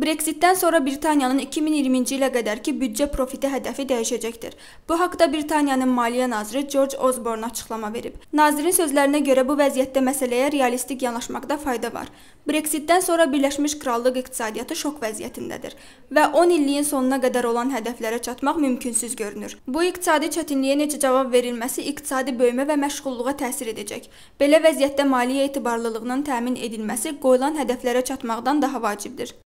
Brexitdən sonra Britaniyanın 2020-ci ilə qədərki büdcə profiti hədəfi dəyişəcəkdir. Bu haqqda Britaniyanın Maliyyə naziri George Osborne açıqlama verib. Nazirin sözlərinə görə bu vəziyyətdə məsələyə realistik yanaşmaqda fayda var. Brexitdən sonra Birləşmiş Krallıq iqtisadiyyatı şok vəziyyətindədir və 10 illiyin sonuna qədər olan hədəflərə çatmaq mümkünsüz görünür. Bu iqtisadi çətinliyə necə cavab verilməsi iqtisadi böyümə və məşğulluğa təsir edəcək. Belə vəziyyətdə maliyyə etibarlılığının təmin edilməsi qoyulan hədəflərə çatmaqdan daha vacibdir.